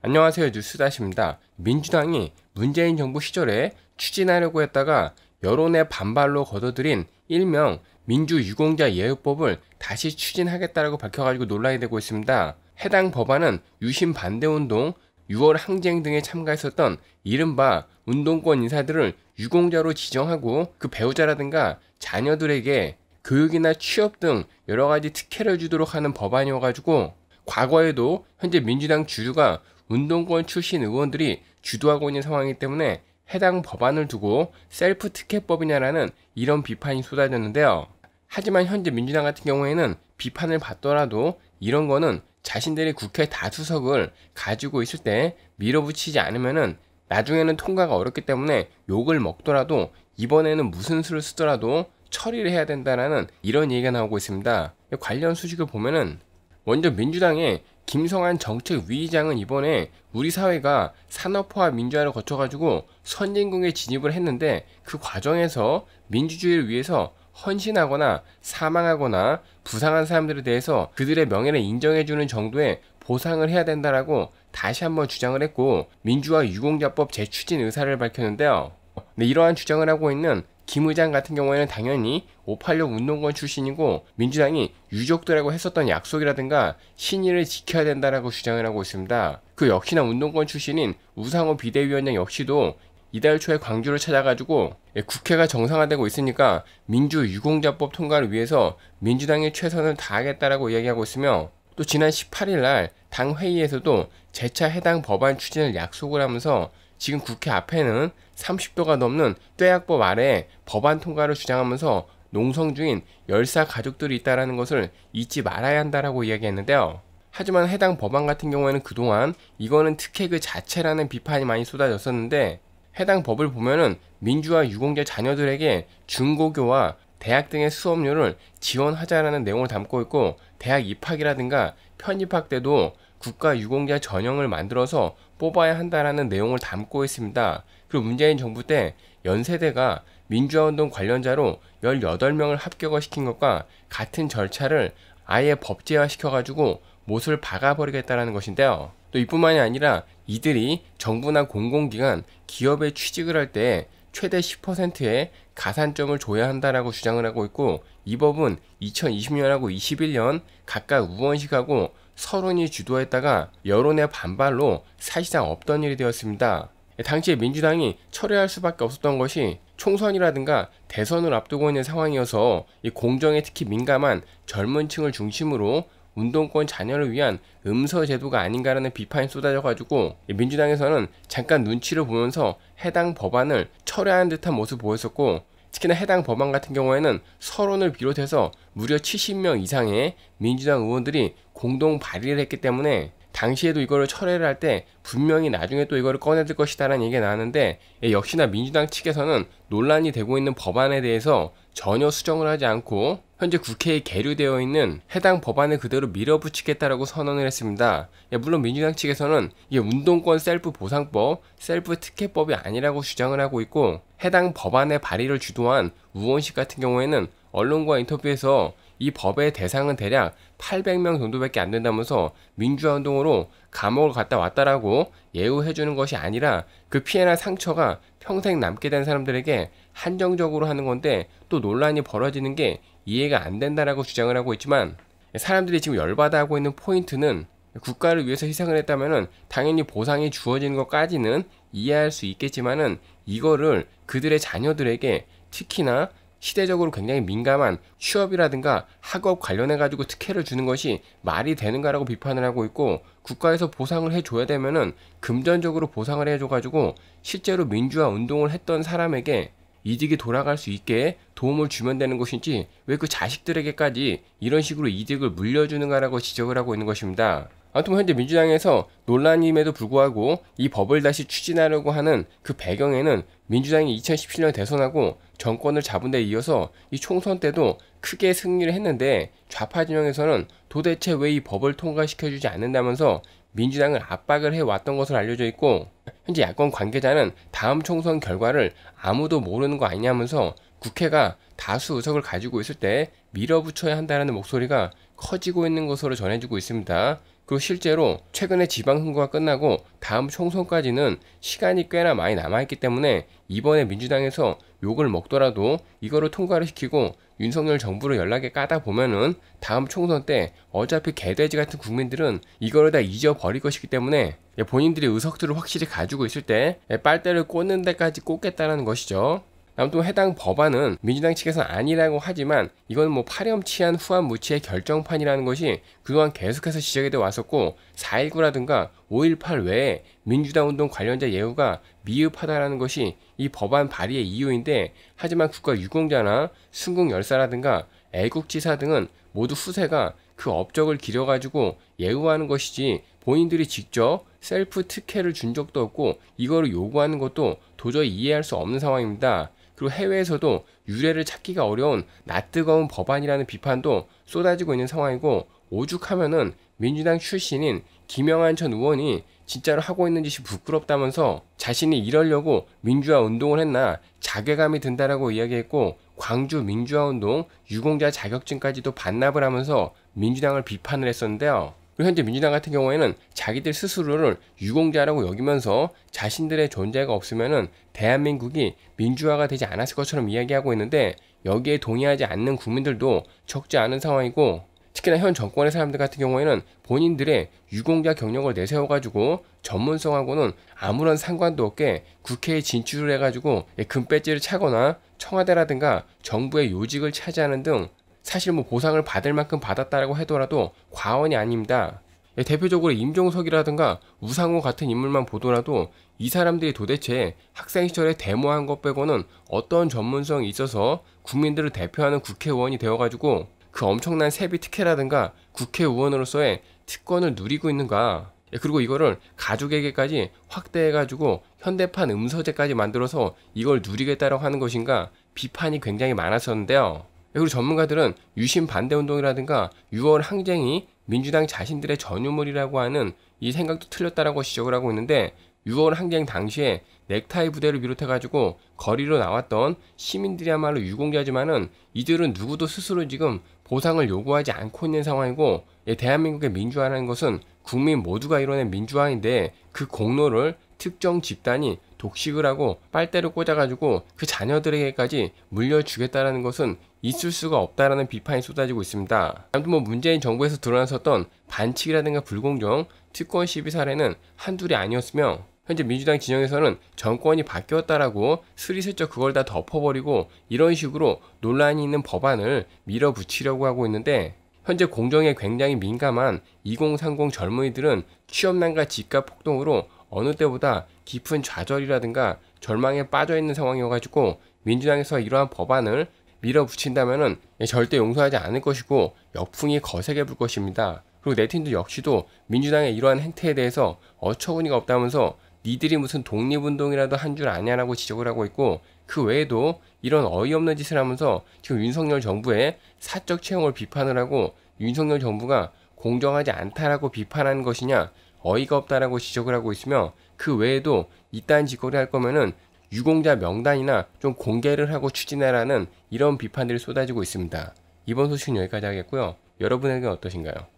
안녕하세요 뉴스다시입니다. 민주당이 문재인 정부 시절에 추진하려고 했다가 여론의 반발로 거둬들인 일명 민주유공자 예우법을 다시 추진하겠다라고 밝혀가지고 논란이 되고 있습니다. 해당 법안은 유신 반대운동, 6월 항쟁 등에 참가했었던 이른바 운동권 인사들을 유공자로 지정하고 그 배우자라든가 자녀들에게 교육이나 취업 등 여러 가지 특혜를 주도록 하는 법안이어가지고 과거에도 현재 민주당 주류가 운동권 출신 의원들이 주도하고 있는 상황이기 때문에 해당 법안을 두고 셀프 특혜법이냐라는 이런 비판이 쏟아졌는데요. 하지만 현재 민주당 같은 경우에는 비판을 받더라도 이런 거는 자신들이 국회 다수석을 가지고 있을 때 밀어붙이지 않으면은 나중에는 통과가 어렵기 때문에 욕을 먹더라도 이번에는 무슨 수를 쓰더라도 처리를 해야 된다라는 이런 얘기가 나오고 있습니다. 관련 수식을 보면은 먼저 민주당의 김성한 정책위의장은 이번에 우리 사회가 산업화와 민주화를 거쳐가지고 선진국에 진입을 했는데 그 과정에서 민주주의를 위해서 헌신하거나 사망하거나 부상한 사람들에 대해서 그들의 명예를 인정해주는 정도의 보상을 해야 된다라고 다시 한번 주장을 했고 민주화 유공자법 재추진 의사를 밝혔는데요. 네, 이러한 주장을 하고 있는 김 의장 같은 경우에는 당연히 586 운동권 출신이고 민주당이 유족들하고 했었던 약속이라든가 신의를 지켜야 된다라고 주장을 하고 있습니다. 그 역시나 운동권 출신인 우상호 비대위원장 역시도 이달 초에 광주를 찾아가지고 예, 국회가 정상화되고 있으니까 민주유공자법 통과를 위해서 민주당이 최선을 다하겠다라고 이야기하고 있으며 또 지난 18일 날 당 회의에서도 재차 해당 법안 추진을 약속을 하면서 지금 국회 앞에는 30도가 넘는 떼약법 아래 법안 통과를 주장하면서 농성 중인 열사 가족들이 있다라는 것을 잊지 말아야 한다라고 이야기했는데요. 하지만 해당 법안 같은 경우에는 그동안 이거는 특혜 그 자체라는 비판이 많이 쏟아졌었는데 해당 법을 보면은 민주화 유공자 자녀들에게 중고교와 대학 등의 수업료를 지원하자라는 내용을 담고 있고 대학 입학이라든가 편입학 때도 국가 유공자 전형을 만들어서 뽑아야 한다라는 내용을 담고 있습니다. 그리고 문재인 정부 때 연세대가 민주화운동 관련자로 18명을 합격을 시킨 것과 같은 절차를 아예 법제화 시켜가지고 못을 박아버리겠다라는 것인데요. 또 이뿐만이 아니라 이들이 정부나 공공기관, 기업에 취직을 할 때 최대 10%의 가산점을 줘야 한다라고 주장을 하고 있고 이 법은 2020년하고 21년 각각 우원식하고 서론이 주도했다가 여론의 반발로 사실상 없던 일이 되었습니다. 당시에 민주당이 철회할 수밖에 없었던 것이 총선이라든가 대선을 앞두고 있는 상황이어서 이 공정에 특히 민감한 젊은 층을 중심으로 운동권 자녀를 위한 음서 제도가 아닌가라는 비판이 쏟아져가지고 민주당에서는 잠깐 눈치를 보면서 해당 법안을 철회하는 듯한 모습 보였었고 특히나 해당 법안 같은 경우에는 서론을 비롯해서 무려 70명 이상의 민주당 의원들이 공동 발의를 했기 때문에 당시에도 이거를 철회를 할 때 분명히 나중에 또 이거를 꺼내들 것이다라는 얘기가 나왔는데 예, 역시나 민주당 측에서는 논란이 되고 있는 법안에 대해서 전혀 수정을 하지 않고 현재 국회에 계류되어 있는 해당 법안을 그대로 밀어붙이겠다라고 선언을 했습니다. 예, 물론 민주당 측에서는 이게 운동권 셀프 보상법, 셀프 특혜법이 아니라고 주장을 하고 있고 해당 법안의 발의를 주도한 우원식 같은 경우에는 언론과 인터뷰에서 이 법의 대상은 대략 800명 정도밖에 안 된다면서 민주화 운동으로 감옥을 갔다 왔다라고 예우해주는 것이 아니라 그 피해나 상처가 평생 남게 된 사람들에게 한정적으로 하는 건데 또 논란이 벌어지는 게 이해가 안 된다라고 주장을 하고 있지만 사람들이 지금 열받아 하고 있는 포인트는 국가를 위해서 희생을 했다면 당연히 보상이 주어지는 것까지는 이해할 수 있겠지만은 이거를 그들의 자녀들에게 특히나 시대적으로 굉장히 민감한 취업이라든가 학업 관련해 가지고 특혜를 주는 것이 말이 되는가라고 비판을 하고 있고 국가에서 보상을 해줘야 되면은 금전적으로 보상을 해줘 가지고 실제로 민주화 운동을 했던 사람에게 이득이 돌아갈 수 있게 도움을 주면 되는 것인지 왜 그 자식들에게까지 이런 식으로 이득을 물려주는가라고 지적을 하고 있는 것입니다. 아무튼 현재 민주당에서 논란임에도 불구하고 이 법을 다시 추진하려고 하는 그 배경에는 민주당이 2017년 대선하고 정권을 잡은 데 이어서 이 총선 때도 크게 승리를 했는데 좌파 진영에서는 도대체 왜 이 법을 통과시켜주지 않는다면서 민주당을 압박을 해왔던 것으로 알려져 있고 현재 야권 관계자는 다음 총선 결과를 아무도 모르는 거 아니냐면서 국회가 다수 의석을 가지고 있을 때 밀어붙여야 한다는 목소리가 커지고 있는 것으로 전해지고 있습니다. 그리고 실제로 최근에 지방선거가 끝나고 다음 총선까지는 시간이 꽤나 많이 남아있기 때문에 이번에 민주당에서 욕을 먹더라도 이거를 통과를 시키고 윤석열 정부를 연락에 까다 보면은 다음 총선 때 어차피 개돼지 같은 국민들은 이거를 다 잊어버릴 것이기 때문에 예, 본인들이 의석들을 확실히 가지고 있을 때 예, 빨대를 꽂는 데까지 꽂겠다는 것이죠. 아무튼 해당 법안은 민주당 측에서 아니라고 하지만 이건 뭐 파렴치한 후한 무치의 결정판이라는 것이 그동안 계속해서 지적이 돼 왔었고 4.19라든가 5.18 외에 민주당 운동 관련자 예우가 미흡하다라는 것이 이 법안 발의의 이유인데 하지만 국가 유공자나 순국 열사라든가 애국지사 등은 모두 후세가 그 업적을 기려가지고 예우하는 것이지 본인들이 직접 셀프 특혜를 준 적도 없고 이거를 요구하는 것도 도저히 이해할 수 없는 상황입니다. 그리고 해외에서도 유례를 찾기가 어려운 낯뜨거운 법안이라는 비판도 쏟아지고 있는 상황이고 오죽하면은 민주당 출신인 김영한 전 의원이 진짜로 하고 있는 짓이 부끄럽다면서 자신이 이러려고 민주화 운동을 했나 자괴감이 든다라고 이야기했고 광주 민주화 운동 유공자 자격증까지도 반납을 하면서 민주당을 비판을 했었는데요. 그리고 현재 민주당 같은 경우에는 자기들 스스로를 유공자라고 여기면서 자신들의 존재가 없으면은 대한민국이 민주화가 되지 않았을 것처럼 이야기하고 있는데 여기에 동의하지 않는 국민들도 적지 않은 상황이고 특히나 현 정권의 사람들 같은 경우에는 본인들의 유공자 경력을 내세워가지고 전문성하고는 아무런 상관도 없게 국회에 진출을 해가지고 예, 금배지를 차거나 청와대라든가 정부의 요직을 차지하는 등 사실 뭐 보상을 받을 만큼 받았다라고 해더라도 과언이 아닙니다. 예, 대표적으로 임종석이라든가 우상호 같은 인물만 보더라도 이 사람들이 도대체 학생 시절에 데모한 것 빼고는 어떤 전문성이 있어서 국민들을 대표하는 국회의원이 되어가지고 그 엄청난 세비 특혜라든가 국회의원으로서의 특권을 누리고 있는가 예, 그리고 이거를 가족에게까지 확대해가지고 현대판 음서제까지 만들어서 이걸 누리겠다라고 하는 것인가 비판이 굉장히 많았었는데요. 그리고 전문가들은 유신 반대 운동이라든가 6월 항쟁이 민주당 자신들의 전유물이라고 하는 이 생각도 틀렸다라고 지적을 하고 있는데 6월 항쟁 당시에 넥타이 부대를 비롯해가지고 거리로 나왔던 시민들이야말로 유공자지만은 이들은 누구도 스스로 지금 보상을 요구하지 않고 있는 상황이고 예, 대한민국의 민주화라는 것은 국민 모두가 이뤄낸 민주화인데 그 공로를 특정 집단이 독식을 하고 빨대를 꽂아가지고 그 자녀들에게까지 물려주겠다라는 것은 있을 수가 없다라는 비판이 쏟아지고 있습니다. 아무튼 뭐 문재인 정부에서 드러났었던 반칙이라든가 불공정, 특권 시비 사례는 한둘이 아니었으며 현재 민주당 진영에서는 정권이 바뀌었다라고 스리슬쩍 그걸 다 덮어버리고 이런 식으로 논란이 있는 법안을 밀어붙이려고 하고 있는데 현재 공정에 굉장히 민감한 2030 젊은이들은 취업난과 집값 폭동으로 어느 때보다 깊은 좌절이라든가 절망에 빠져 있는 상황이어가지고 민주당에서 이러한 법안을 밀어붙인다면은 예, 절대 용서하지 않을 것이고 역풍이 거세게 불 것입니다. 그리고 네틴도 역시도 민주당의 이러한 행태에 대해서 어처구니가 없다면서 니들이 무슨 독립운동이라도 한 줄 아냐라고 지적을 하고 있고 그 외에도 이런 어이없는 짓을 하면서 지금 윤석열 정부의 사적 채용을 비판을 하고 윤석열 정부가 공정하지 않다라고 비판한 것이냐 어이가 없다라고 지적을 하고 있으며 그 외에도 이딴 짓거리 할 거면은 유공자 명단이나 좀 공개를 하고 추진해라는 이런 비판들이 쏟아지고 있습니다. 이번 소식은 여기까지 하겠고요. 여러분에게 어떠신가요?